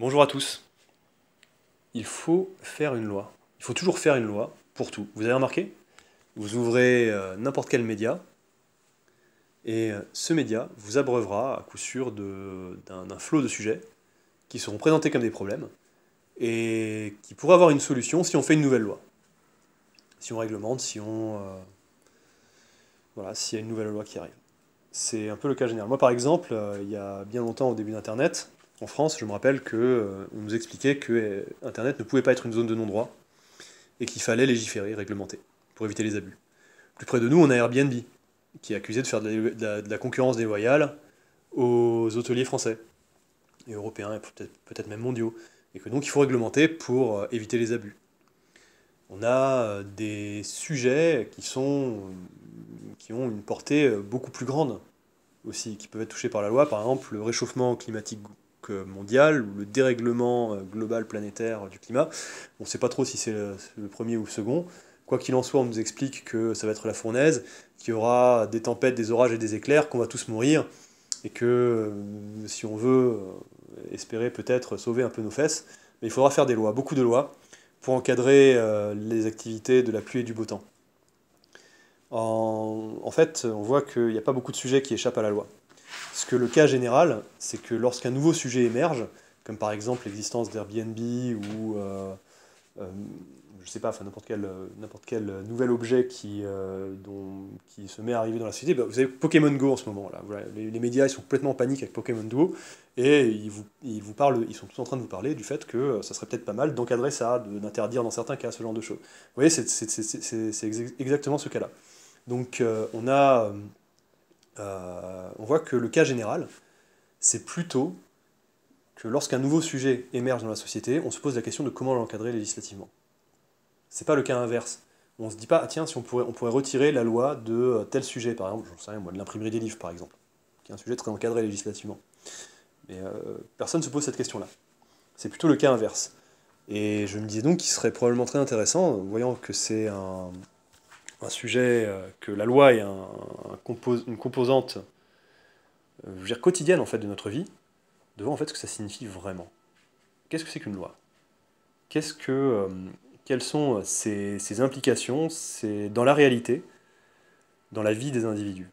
Bonjour à tous. Il faut faire une loi. Il faut toujours faire une loi pour tout. Vous avez remarqué Vous ouvrez euh, n'importe quel média et euh, ce média vous abreuvera à coup sûr d'un flot de sujets qui seront présentés comme des problèmes et qui pourraient avoir une solution si on fait une nouvelle loi. Si on réglemente, si on... Euh, voilà, s'il y a une nouvelle loi qui arrive. C'est un peu le cas général. Moi par exemple, il y a bien longtemps au début d'Internet, en France, je me rappelle qu'on euh, nous expliquait que euh, Internet ne pouvait pas être une zone de non-droit et qu'il fallait légiférer, réglementer, pour éviter les abus. Plus près de nous, on a Airbnb, qui est accusé de faire de la, concurrence déloyale aux hôteliers français, et européens, et peut-être même mondiaux, et que donc il faut réglementer pour euh, éviter les abus. On a des sujets qui, sont, qui ont une portée beaucoup plus grande aussi, qui peuvent être touchés par la loi, par exemple le réchauffement climatique euh, mondiale, le dérèglement euh, global planétaire euh, du climat. On ne sait pas trop si c'est le, premier ou le second. Quoi qu'il en soit, on nous explique que ça va être la fournaise, qu'il y aura des tempêtes, des orages et des éclairs, qu'on va tous mourir, et que si on veut espérer peut-être sauver un peu nos fesses, il faudra faire des lois, beaucoup de lois, pour encadrer les activités de la pluie et du beau temps. en fait, on voit qu'il n'y a pas beaucoup de sujets qui échappent à la loi. Parce que le cas général, c'est que lorsqu'un nouveau sujet émerge, comme par exemple l'existence d'Airbnb ou euh, euh, je sais pas, n'importe quel, nouvel objet euh, qui, se met à arriver dans la société, bah, vous avez Pokémon Go en ce moment là. les, médias sont complètement en panique avec Pokémon Go et ils vous, parlent, ils sont tous en train de vous parler du fait que ça serait peut-être pas mal d'encadrer ça, d'interdire dans certains cas ce genre de choses. Vous voyez, c'est, exactement ce cas-là. Donc on a euh, on voit que le cas général, c'est plutôt que lorsqu'un nouveau sujet émerge dans la société, on se pose la question de comment l'encadrer législativement. C'est pas le cas inverse. On se dit pas, ah, tiens, si on pourrait, on pourrait retirer la loi de euh, tel sujet, par exemple, j'en sais moi, de l'imprimerie des livres, par exemple, qui est un sujet très encadré législativement. Mais euh, personne ne se pose cette question-là. C'est plutôt le cas inverse. Et je me disais donc qu'il serait probablement très intéressant, voyant que c'est un, un sujet euh, que la loi est une composante euh, quotidienne en fait de notre vie, devant en fait ce que ça signifie vraiment. Qu'est-ce que c'est qu'une loi Qu'est-ce que euh, quelles sont ses, implications dans la réalité, dans la vie des individus,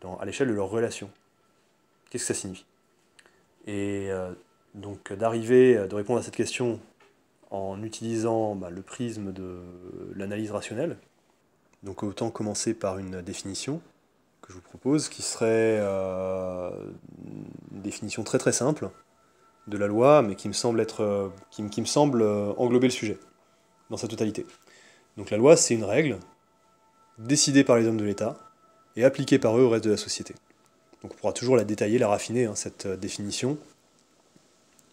dans, à l'échelle de leurs relations Qu'est-ce que ça signifie Et donc d'arriver, de répondre à cette question en utilisant bah, le prisme de l'analyse rationnelle, donc autant commencer par une définition que je vous propose, qui serait euh, une définition très très simple de la loi, mais qui me semble, être, euh, qui, me semble euh, englober le sujet dans sa totalité. Donc la loi, c'est une règle décidée par les hommes de l'État et appliquée par eux au reste de la société. Donc on pourra toujours la détailler, la raffiner, hein, cette définition,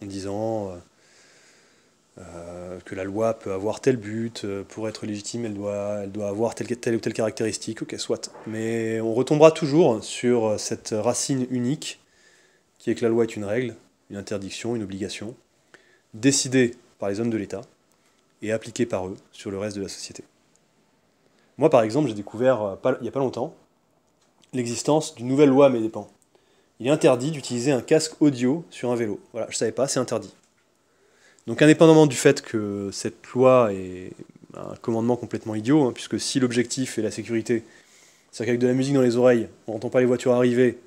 en disant... Euh, que la loi peut avoir tel but, euh, pour être légitime, elle doit, elle doit avoir telle, ou telle caractéristique, ok, soit. Mais on retombera toujours sur cette racine unique, qui est que la loi est une règle, une interdiction, une obligation, décidée par les hommes de l'État et appliquée par eux sur le reste de la société. Moi, par exemple, j'ai découvert, euh, il n'y a pas longtemps, l'existence d'une nouvelle loi à mes dépens. Il est interdit d'utiliser un casque audio sur un vélo. Voilà, je ne savais pas, c'est interdit. Donc indépendamment du fait que cette loi est un commandement complètement idiot, hein, puisque si l'objectif est la sécurité, c'est-à-dire qu'avec de la musique dans les oreilles, on n'entend pas les voitures arriver,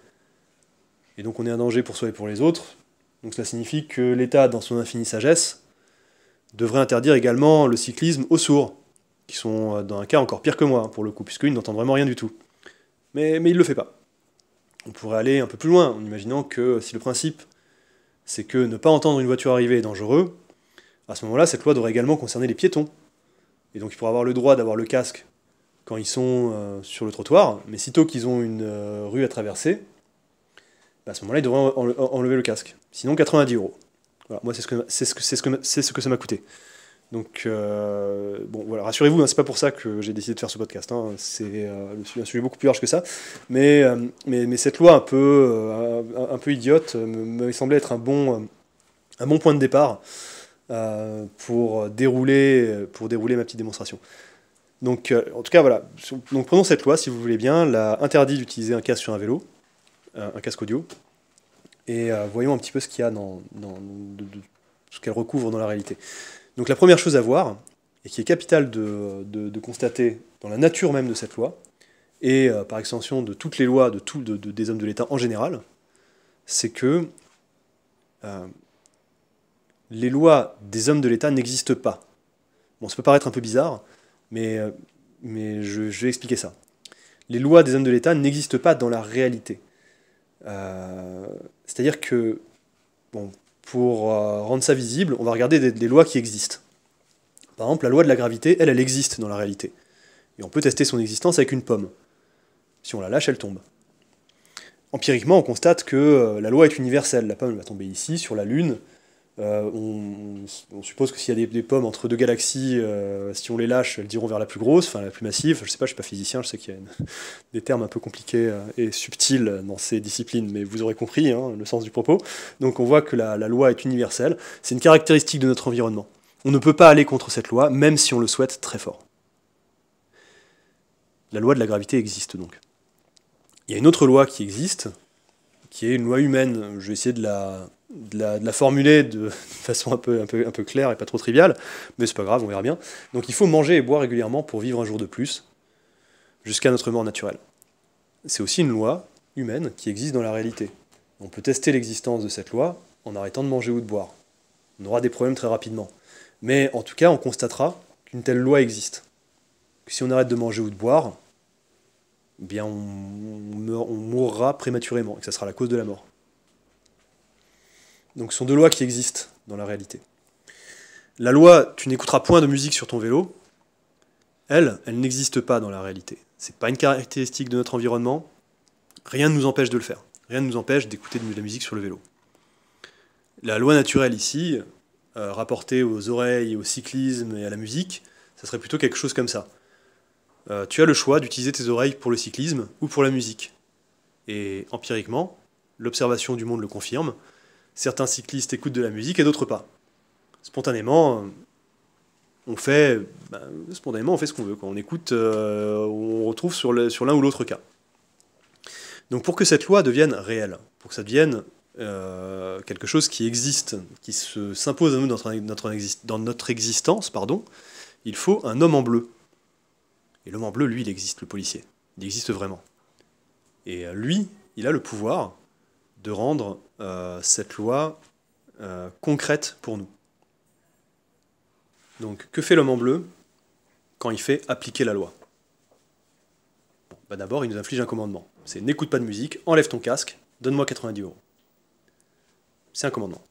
et donc on est un danger pour soi et pour les autres, donc cela signifie que l'État, dans son infinie sagesse, devrait interdire également le cyclisme aux sourds, qui sont euh, dans un cas encore pire que moi, hein, pour le coup, puisqu'ils n'entendent vraiment rien du tout. Mais, mais il ne le fait pas. On pourrait aller un peu plus loin, en imaginant que si le principe, c'est que ne pas entendre une voiture arriver est dangereux, à ce moment-là, cette loi devrait également concerner les piétons. Et donc ils pourraient avoir le droit d'avoir le casque quand ils sont euh, sur le trottoir, mais sitôt qu'ils ont une euh, rue à traverser, bah, à ce moment-là, ils devraient enlever le casque. Sinon, 90 euros. Voilà, moi, c'est ce que, ce ce ce que ça m'a coûté. Donc, euh, bon, voilà, rassurez-vous, hein, c'est pas pour ça que j'ai décidé de faire ce podcast. Hein. c'est un sujet beaucoup plus large que ça. Mais, mais, cette loi un peu, un, peu idiote me, semblait être un bon, un bon point de départ euh, pour, dérouler, pour dérouler ma petite démonstration. Donc, euh, en tout cas, voilà. Donc, prenons cette loi, si vous voulez bien, la interdit d'utiliser un casque sur un vélo, euh, un casque audio, et voyons un petit peu ce qu'il y a dans, dans ce qu'elle recouvre dans la réalité. Donc, la première chose à voir, et qui est capitale de, de constater dans la nature même de cette loi, et par extension de toutes les lois de tout, des hommes de l'État en général, c'est que les lois des hommes de l'État n'existent pas. Bon, ça peut paraître un peu bizarre, mais, euh, je, vais expliquer ça. Les lois des hommes de l'État n'existent pas dans la réalité. Euh, c'est-à-dire que, bon, pour euh, rendre ça visible, on va regarder des, lois qui existent. Par exemple, la loi de la gravité, elle, elle existe dans la réalité. Et on peut tester son existence avec une pomme. Si on la lâche, elle tombe. Empiriquement, on constate que la loi est universelle. La pomme va tomber ici, sur la Lune, euh, on, suppose que s'il y a des, pommes entre deux galaxies, euh, si on les lâche, elles diront vers la plus grosse, enfin la plus massive. Je sais pas, je suis pas physicien, je sais qu'il y a des termes un peu compliqués euh, et subtils dans ces disciplines, mais vous aurez compris hein, le sens du propos. Donc on voit que la, la loi est universelle. C'est une caractéristique de notre environnement. On ne peut pas aller contre cette loi, même si on le souhaite très fort. La loi de la gravité existe donc. Il y a une autre loi qui existe, qui est une loi humaine. Je vais essayer de la de la, formuler de façon un peu, un, peu, un peu claire et pas trop triviale, mais c'est pas grave, on verra bien. Donc il faut manger et boire régulièrement pour vivre un jour de plus, jusqu'à notre mort naturelle. C'est aussi une loi humaine qui existe dans la réalité. On peut tester l'existence de cette loi en arrêtant de manger ou de boire. On aura des problèmes très rapidement. Mais en tout cas, on constatera qu'une telle loi existe. si on arrête de manger ou de boire, bien on, mourra prématurément, et que ça sera la cause de la mort. Donc ce sont deux lois qui existent dans la réalité. La loi tu n'écouteras point de musique sur ton vélo, elle, elle n'existe pas dans la réalité. Ce n'est pas une caractéristique de notre environnement. Rien ne nous empêche de le faire. Rien ne nous empêche d'écouter de la musique sur le vélo. La loi naturelle ici, euh, rapportée aux oreilles, au cyclisme et à la musique, ça serait plutôt quelque chose comme ça. Euh, tu as le choix d'utiliser tes oreilles pour le cyclisme ou pour la musique. Et empiriquement, l'observation du monde le confirme, certains cyclistes écoutent de la musique et d'autres pas. Spontanément, on fait, bah, spontanément, on fait ce qu'on veut. Quoi. On écoute, euh, on retrouve sur, le, sur l'un ou l'autre cas. Donc pour que cette loi devienne réelle, pour que ça devienne euh, quelque chose qui existe, qui se, s'impose à nous dans notre, dans notre existence, pardon, il faut un homme en bleu. Et l'homme en bleu, lui, il existe, le policier. Il existe vraiment. Et euh, lui, il a le pouvoir de rendre euh, cette loi euh, concrète pour nous. Donc, que fait l'homme en bleu quand il fait appliquer la loi bah D'abord, il nous inflige un commandement. C'est n'écoute pas de musique, enlève ton casque, donne-moi 90 euros. C'est un commandement.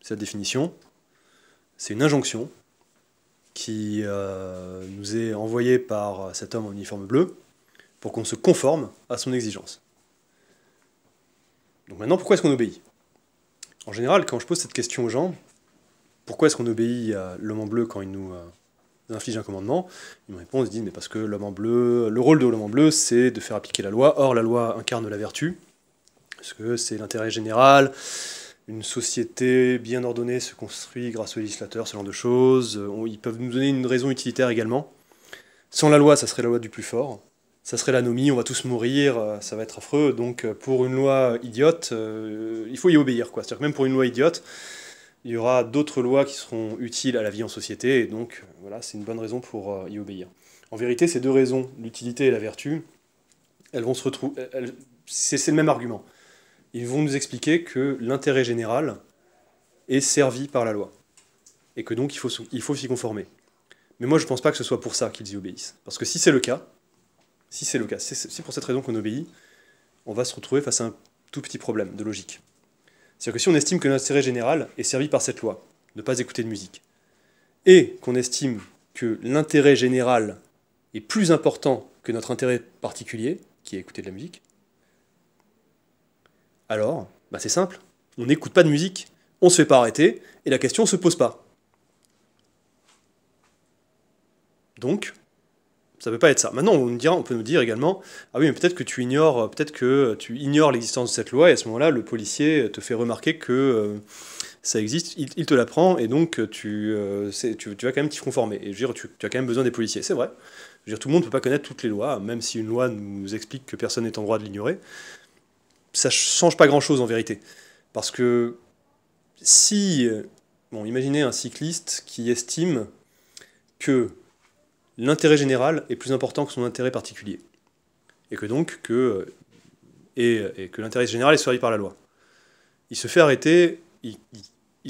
C'est la définition. C'est une injonction qui euh, nous est envoyée par cet homme en uniforme bleu pour qu'on se conforme à son exigence. Donc maintenant, pourquoi est-ce qu'on obéit En général, quand je pose cette question aux gens, pourquoi est-ce qu'on obéit à l'homme en bleu quand il nous, euh, inflige un commandement Ils me répondent, ils disent, mais parce que l'homme bleu, le rôle de l'homme en bleu, c'est de faire appliquer la loi. Or, la loi incarne la vertu, parce que c'est l'intérêt général. Une société bien ordonnée se construit grâce aux législateurs, ce genre de choses. Ils peuvent nous donner une raison utilitaire également. Sans la loi, ça serait la loi du plus fort ça serait l'anomie, on va tous mourir, euh, ça va être affreux. Donc euh, pour une loi idiote, euh, il faut y obéir. Quoi. C'est-à-dire que même pour une loi idiote, il y aura d'autres lois qui seront utiles à la vie en société, et donc voilà, c'est une bonne raison pour y obéir. En vérité, ces deux raisons, l'utilité et la vertu, elles vont se retrouver. C'est, le même argument. Ils vont nous expliquer que l'intérêt général est servi par la loi, et que donc il faut, il faut s'y conformer. Mais moi, je ne pense pas que ce soit pour ça qu'ils y obéissent. Parce que si c'est le cas, si c'est le cas, si pour cette raison qu'on obéit, on va se retrouver face à un tout petit problème de logique. C'est-à-dire que si on estime que l'intérêt général est servi par cette loi, ne pas écouter de musique, et qu'on estime que l'intérêt général est plus important que notre intérêt particulier, qui est écouter de la musique, alors, bah, c'est simple, on n'écoute pas de musique, on ne se fait pas arrêter, et la question ne se pose pas. Donc, ça peut pas être ça. Maintenant, on, peut nous dire également, ah oui, mais peut-être que tu ignores, euh, peut-être que tu ignores l'existence de cette loi, et à ce moment-là, le policier euh, te fait remarquer que euh, ça existe, il, te l'apprend, et donc tu, tu, vas quand même t'y conformer. Et je veux dire, tu, as quand même besoin des policiers, c'est vrai. Je veux dire, tout le monde ne peut pas connaître toutes les lois, même si une loi nous explique que personne n'est en droit de l'ignorer. Ça change pas grand-chose en vérité. Parce que si, bon, imaginez un cycliste qui estime que l'intérêt général est plus important que son intérêt particulier. Et que donc, que, euh, et, que l'intérêt général est servi par la loi. Il se fait arrêter, il,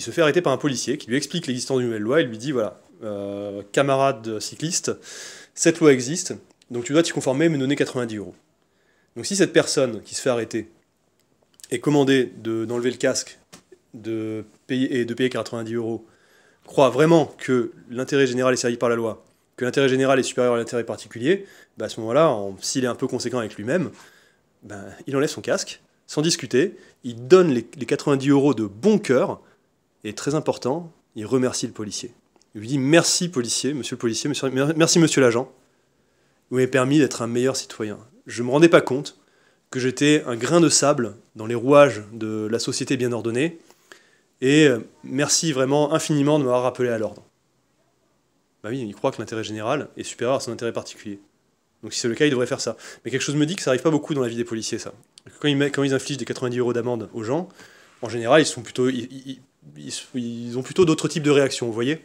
se fait arrêter par un policier qui lui explique l'existence d'une nouvelle loi et lui dit voilà, euh, camarade cycliste, cette loi existe, donc tu dois t'y conformer et me donner 90 euros. Donc si cette personne qui se fait arrêter est commandée d'enlever le casque de payer, et de payer 90 euros croit vraiment que l'intérêt général est servi par la loi que l'intérêt général est supérieur à l'intérêt particulier, bah, à ce moment-là, s'il est un peu conséquent avec lui-même, bah, il enlève son casque, sans discuter, il donne les, 90 euros de bon cœur, et très important, il remercie le policier. Il lui dit merci policier, monsieur le policier, merci monsieur l'agent, vous m'avez permis d'être un meilleur citoyen. Je ne me rendais pas compte que j'étais un grain de sable dans les rouages de la société bien ordonnée, et euh, merci vraiment infiniment de m'avoir rappelé à l'ordre bah oui, il croit que l'intérêt général est supérieur à son intérêt particulier. Donc si c'est le cas, il devrait faire ça. Mais quelque chose me dit que ça n'arrive pas beaucoup dans la vie des policiers, ça. Quand ils, quand ils infligent des 90 euros d'amende aux gens, en général, ils, sont plutôt, ils, ont plutôt d'autres types de réactions, vous voyez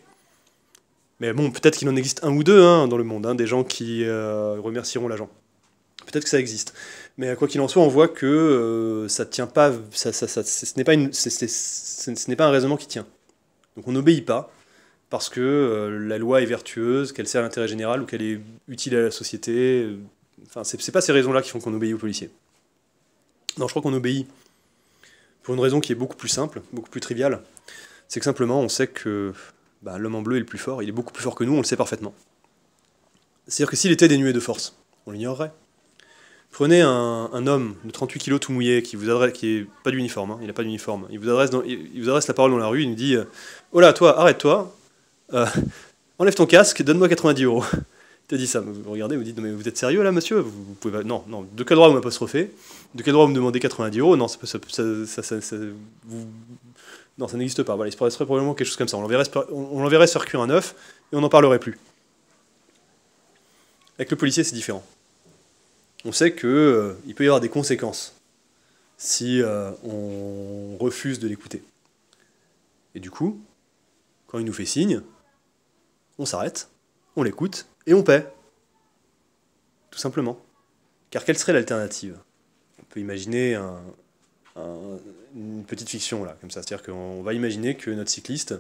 Mais bon, peut-être qu'il en existe un ou deux hein, dans le monde, hein, des gens qui euh, remercieront l'agent. Peut-être que ça existe. Mais quoi qu'il en soit, on voit que ça euh, ça tient pas, ça, ce n'est pas, ce n'est pas un raisonnement qui tient. Donc on n'obéit pas, parce que euh, la loi est vertueuse, qu'elle sert à l'intérêt général ou qu'elle est utile à la société. Euh, enfin, c'est pas ces raisons-là qui font qu'on obéit aux policiers. Non, je crois qu'on obéit pour une raison qui est beaucoup plus simple, beaucoup plus triviale. C'est que simplement, on sait que bah, l'homme en bleu est le plus fort, il est beaucoup plus fort que nous, on le sait parfaitement. C'est-à-dire que s'il était dénué de force, on l'ignorerait. Prenez un, homme de 38 kilos tout mouillé qui vous adresse, qui est pas d'uniforme, hein, il n'a pas d'uniforme, il vous adresse, la parole dans la rue, il nous dit, euh, oh là, toi, arrête-toi, euh, enlève ton casque, donne-moi 90 euros. Il t'a dit ça, vous regardez, vous dites, mais vous êtes sérieux là monsieur vous, pouvez Non, non, de quel droit vous m'apostrophez De quel droit vous me demandez 90 euros Non, ça, n'existe pas. il se passerait probablement quelque chose comme ça. On l'enverrait, se l'enverrait sur cuire un œuf et on n'en parlerait plus. Avec le policier, c'est différent. On sait qu'il euh, il peut y avoir des conséquences si euh, on refuse de l'écouter. Et du coup, quand il nous fait signe, on s'arrête, on l'écoute et on paie. Tout simplement. Car quelle serait l'alternative On peut imaginer une petite fiction là, comme ça. C'est-à-dire qu'on va imaginer que notre cycliste,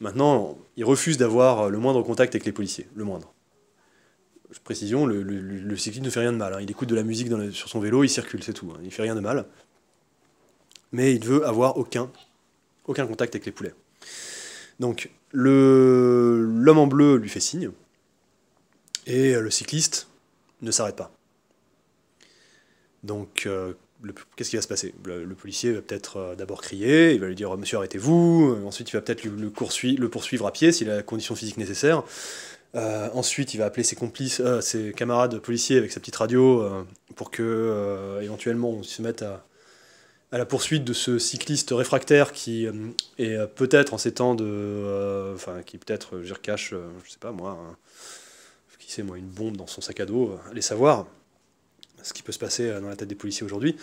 maintenant, il refuse d'avoir le moindre contact avec les policiers, le moindre. Précision, le, cycliste ne fait rien de mal. Hein. Il écoute de la musique sur son vélo, il circule, c'est tout. il hein. Il fait rien de mal. Mais il veut avoir aucun contact avec les poulets. Donc l'homme en bleu lui fait signe, et euh, le cycliste ne s'arrête pas. Donc euh, qu'est-ce qui va se passer le, policier va peut-être euh, d'abord crier, il va lui dire Monsieur arrêtez-vous, ensuite il va peut-être le, poursuivre à pied s'il a la condition physique nécessaire. ensuite, il va appeler ses complices, ses camarades policiers avec sa petite radio pour que éventuellement on se mette à, à la poursuite de ce cycliste réfractaire qui euh, est euh, peut-être en ces temps de. Euh, enfin, qui peut-être, je cache, je sais pas moi, hein, qui sait moi, une bombe dans son sac à dos, allez savoir ce qui peut se passer dans la tête des policiers aujourd'hui.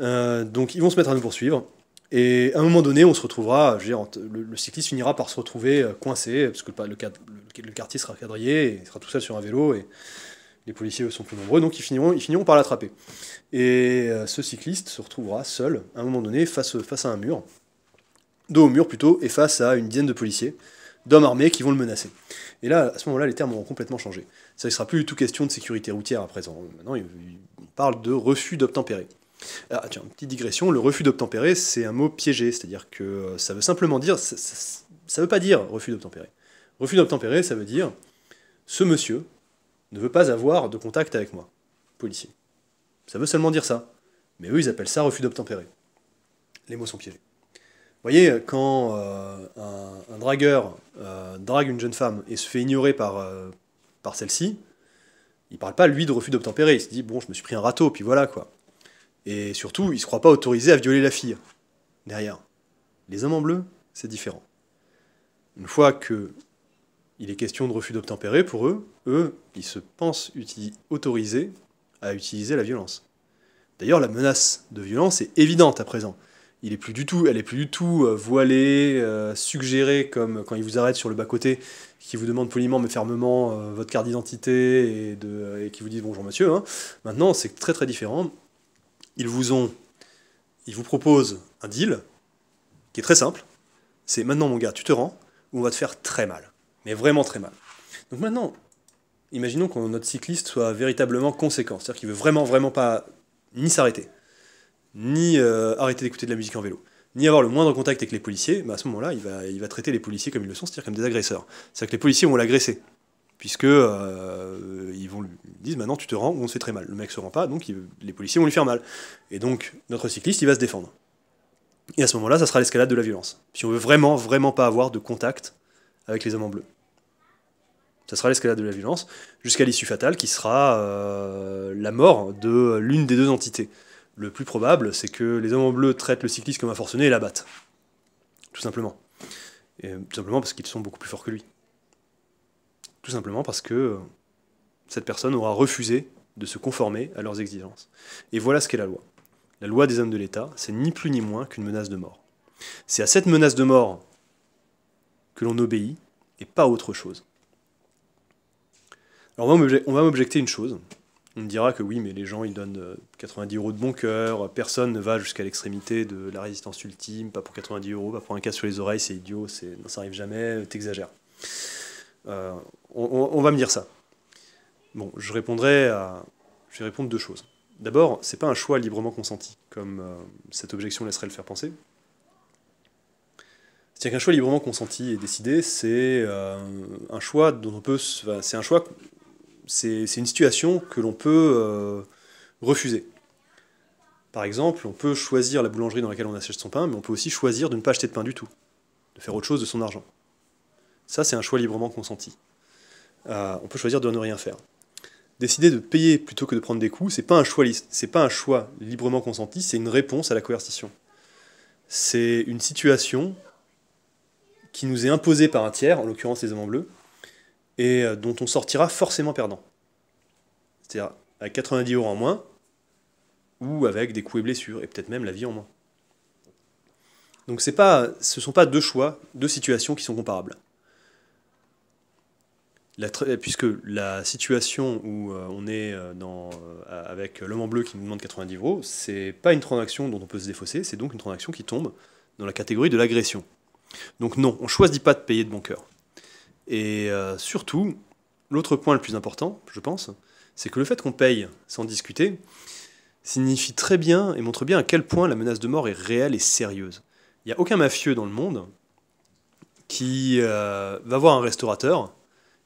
donc ils vont se mettre à nous poursuivre. Et à un moment donné, on se retrouvera, je veux dire, le, cycliste finira par se retrouver coincé, parce que le, quartier sera quadrillé, il sera tout seul sur un vélo, et les policiers sont plus nombreux, donc ils finiront, ils finiront par l'attraper. Et euh, ce cycliste se retrouvera seul, à un moment donné, face, face à un mur, dos au mur plutôt, et face à une dizaine de policiers, d'hommes armés qui vont le menacer. Et là, à ce moment-là, les termes auront complètement changé. Ça ne sera plus du tout question de sécurité routière à présent. Maintenant, on parle de refus d'obtempérer. Ah tiens, petite digression, le refus d'obtempérer, c'est un mot piégé, c'est-à-dire que euh, ça veut simplement dire... Ça ne veut pas dire refus d'obtempérer. Refus d'obtempérer, ça veut dire ce monsieur, ne veut pas avoir de contact avec moi, policier. Ça veut seulement dire ça. Mais eux, ils appellent ça refus d'obtempérer. Les mots sont piégés. Vous voyez, euh, quand euh, un, dragueur euh, drague une jeune femme et se fait ignorer par, par celle-ci, il parle pas, lui, de refus d'obtempérer. Il se dit, bon, je me suis pris un râteau, puis voilà, quoi. Et surtout, il se croit pas autorisé à violer la fille. Derrière. Les hommes en bleu, c'est différent. Une fois que il est question de refus d'obtempérer pour eux. Eux, ils se pensent autorisés à utiliser la violence. D'ailleurs, la menace de violence est évidente à présent. Il est plus du tout, elle est plus du tout euh, voilée, euh, suggérée comme quand ils vous arrêtent sur le bas-côté, qui vous demande poliment mais fermement euh, votre carte d'identité et, qui vous disent bonjour monsieur. Hein. Maintenant, c'est très très différent. Ils vous ont, ils vous proposent un deal qui est très simple. C'est maintenant mon gars, tu te rends ou on va te faire très mal mais vraiment très mal. Donc maintenant, imaginons que notre cycliste soit véritablement conséquent, c'est-à-dire qu'il veut vraiment, vraiment pas ni s'arrêter, ni euh, arrêter d'écouter de la musique en vélo, ni avoir le moindre contact avec les policiers, Mais bah, à ce moment-là, il va, il va traiter les policiers comme ils le sont, c'est-à-dire comme des agresseurs. C'est-à-dire que les policiers vont l'agresser, puisque euh, ils vont lui dire maintenant tu te rends ou on se fait très mal. Le mec se rend pas, donc les policiers vont lui faire mal. Et donc notre cycliste, il va se défendre. Et à ce moment-là, ça sera l'escalade de la violence. Si on veut vraiment, vraiment pas avoir de contact avec les hommes en bleu. Ça sera l'escalade de la violence, jusqu'à l'issue fatale qui sera euh, la mort de l'une des deux entités. Le plus probable, c'est que les hommes en bleu traitent le cycliste comme un forcené et l'abattent. Tout simplement. Et, euh, tout simplement parce qu'ils sont beaucoup plus forts que lui. Tout simplement parce que euh, cette personne aura refusé de se conformer à leurs exigences. Et voilà ce qu'est la loi. La loi des hommes de l'État, c'est ni plus ni moins qu'une menace de mort. C'est à cette menace de mort que l'on obéit et pas autre chose. Alors on va m'objecter une chose. On me dira que oui, mais les gens, ils donnent 90 euh, euros de bon cœur, personne ne va jusqu'à l'extrémité de la résistance ultime, pas pour 90 euros, pas pour un cas sur les oreilles, c'est idiot, c'est... ça arrive jamais, euh, t'exagères. Euh, on, va me dire ça. Bon, je répondrai à... Je vais répondre deux choses. D'abord, c'est pas un choix librement consenti, comme cette objection laisserait le faire penser. C'est-à-dire qu'un choix librement consenti et décidé, c'est euh, un choix dont on peut. C'est un choix. C'est une situation que l'on peut euh, refuser. Par exemple, on peut choisir la boulangerie dans laquelle on achète son pain, mais on peut aussi choisir de ne pas acheter de pain du tout, de faire autre chose de son argent. Ça, c'est un choix librement consenti. Euh, on peut choisir de ne rien faire. Décider de payer plutôt que de prendre des coups, c'est pas un choix, c'est pas un choix librement consenti, c'est une réponse à la coercition. C'est une situation qui nous est imposé par un tiers, en l'occurrence les hommes Bleus, et euh, dont on sortira forcément perdant. C'est-à-dire à 90 euros en moins, ou avec des coups et blessures, et peut-être même la vie en moins. Donc pas, ce ne sont pas deux choix, deux situations qui sont comparables. Euh, puisque la situation où euh, on est dans, avec l'homme en bleu qui nous demande 90 euros, c'est pas une transaction dont on peut se défausser, c'est donc une transaction qui tombe dans la catégorie de l'agression. Donc non, on ne choisit pas de payer de bon cœur. Et euh, surtout, l'autre point le plus important, je pense, c'est que le fait qu'on paye sans discuter signifie très bien et montre bien à quel point la menace de mort est réelle et sérieuse. Il n'y a aucun mafieux dans le monde qui euh, va voir un restaurateur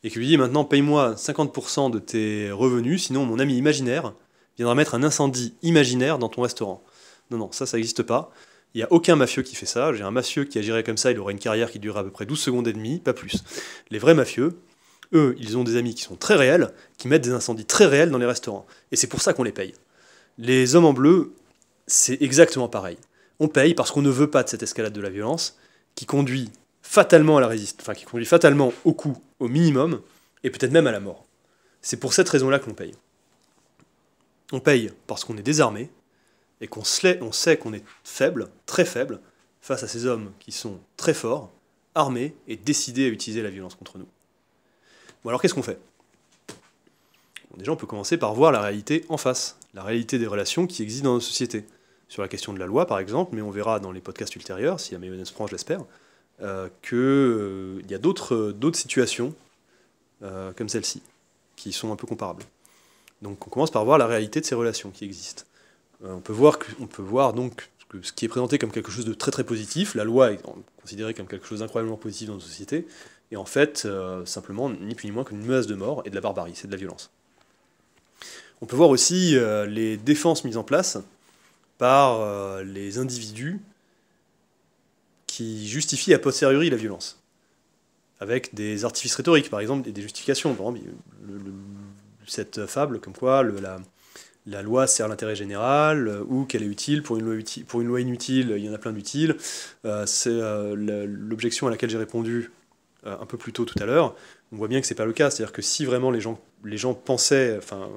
et qui lui dit maintenant paye-moi 50% de tes revenus, sinon mon ami imaginaire viendra mettre un incendie imaginaire dans ton restaurant. Non, non, ça, ça n'existe pas. Il n'y a aucun mafieux qui fait ça. J'ai un mafieux qui agirait comme ça, il aurait une carrière qui durerait à peu près 12 secondes et demie, pas plus. Les vrais mafieux, eux, ils ont des amis qui sont très réels, qui mettent des incendies très réels dans les restaurants. Et c'est pour ça qu'on les paye. Les hommes en bleu, c'est exactement pareil. On paye parce qu'on ne veut pas de cette escalade de la violence qui conduit fatalement à la résistance, enfin qui conduit fatalement au coût au minimum, et peut-être même à la mort. C'est pour cette raison-là qu'on paye. On paye parce qu'on est désarmé, et qu'on sait qu'on est faible, très faible, face à ces hommes qui sont très forts, armés et décidés à utiliser la violence contre nous. Bon alors qu'est-ce qu'on fait Déjà on peut commencer par voir la réalité en face, la réalité des relations qui existent dans nos sociétés. Sur la question de la loi par exemple, mais on verra dans les podcasts ultérieurs, si la mayonnaise prend je l'espère, euh, qu'il euh, y a d'autres euh, situations comme celle-ci, qui sont un peu comparables. Donc on commence par voir la réalité de ces relations qui existent. Euh, on peut voir, peut voir donc ce qui est présenté comme quelque chose de très très positif, la loi est considérée comme quelque chose d'incroyablement positif dans nos sociétés, et en fait, euh, simplement, ni plus ni moins qu'une menace de mort et de la barbarie, c'est de la violence. On peut voir aussi euh, les défenses mises en place par les individus qui justifient a posteriori la violence, avec des artifices rhétoriques, par exemple, et des justifications. cette fable comme quoi la, la loi sert l'intérêt général euh, ou qu'elle est utile. Pour une loi, pour une loi inutile, il y en a plein d'utiles. Euh, c'est euh, l'objection à laquelle j'ai répondu un peu plus tôt tout à l'heure. On voit bien que c'est pas le cas. C'est-à-dire que si vraiment les gens, les gens pensaient, enfin,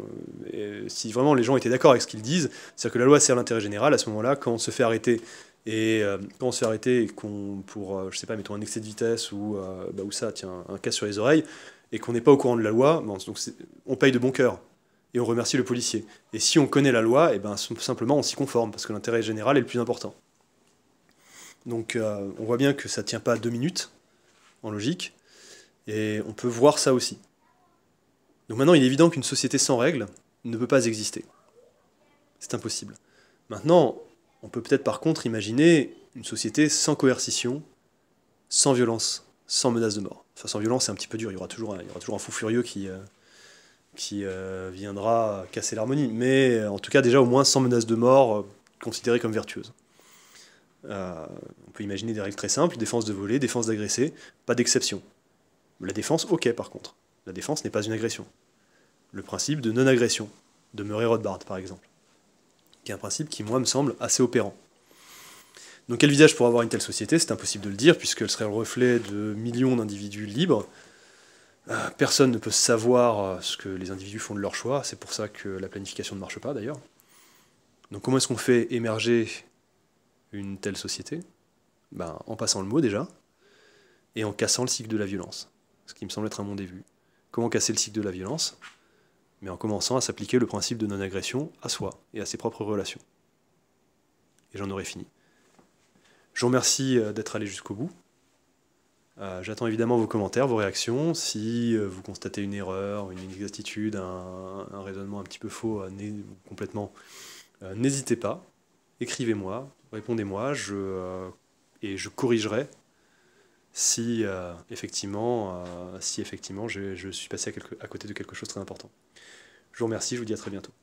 si vraiment les gens étaient d'accord avec ce qu'ils disent, c'est-à-dire que la loi sert l'intérêt général, à ce moment-là, quand on se fait arrêter et quand on se fait arrêter qu'on, pour, je sais pas, mettons un excès de vitesse ou, bah, ou ça, tiens, un cas sur les oreilles, et qu'on n'est pas au courant de la loi, donc on paye de bon cœur et on remercie le policier. Et si on connaît la loi, et eh ben, simplement on s'y conforme, parce que l'intérêt général est le plus important. Donc euh, on voit bien que ça ne tient pas deux minutes, en logique, et on peut voir ça aussi. Donc maintenant, il est évident qu'une société sans règles ne peut pas exister. C'est impossible. Maintenant, on peut peut-être par contre imaginer une société sans coercition, sans violence, sans menace de mort. Enfin, sans violence, c'est un petit peu dur. Il y aura toujours un, il y aura toujours un fou furieux qui, euh, qui euh, viendra casser l'harmonie. Mais euh, en tout cas, déjà au moins sans menace de mort euh, considérée comme vertueuse. on peut imaginer des règles très simples défense de voler, défense d'agresser, pas d'exception. La défense, ok par contre. La défense n'est pas une agression. Le principe de non-agression, de Murray Rothbard par exemple, qui est un principe qui, moi, me semble assez opérant. Donc quel visage pour avoir une telle société C'est impossible de le dire, puisqu'elle serait le reflet de millions d'individus libres, euh, personne ne peut savoir euh, ce que les individus font de leur choix, c'est pour ça que la planification ne marche pas d'ailleurs. Donc comment est-ce qu'on fait émerger une telle société ben, En passant le mot déjà, et en cassant le cycle de la violence, ce qui me semble être un bon début. Comment casser le cycle de la violence Mais en commençant à s'appliquer le principe de non-agression à soi et à ses propres relations. Et j'en aurai fini. Je vous remercie euh, d'être allé jusqu'au bout. Euh, j'attends évidemment vos commentaires, vos réactions. Si euh, vous constatez une erreur, une inexactitude, un, raisonnement un petit peu faux, euh, complètement, n'hésitez pas, écrivez-moi, répondez-moi, et je corrigerai si effectivement, si effectivement je, suis passé à côté de quelque chose de très important. Je vous remercie, je vous dis à très bientôt.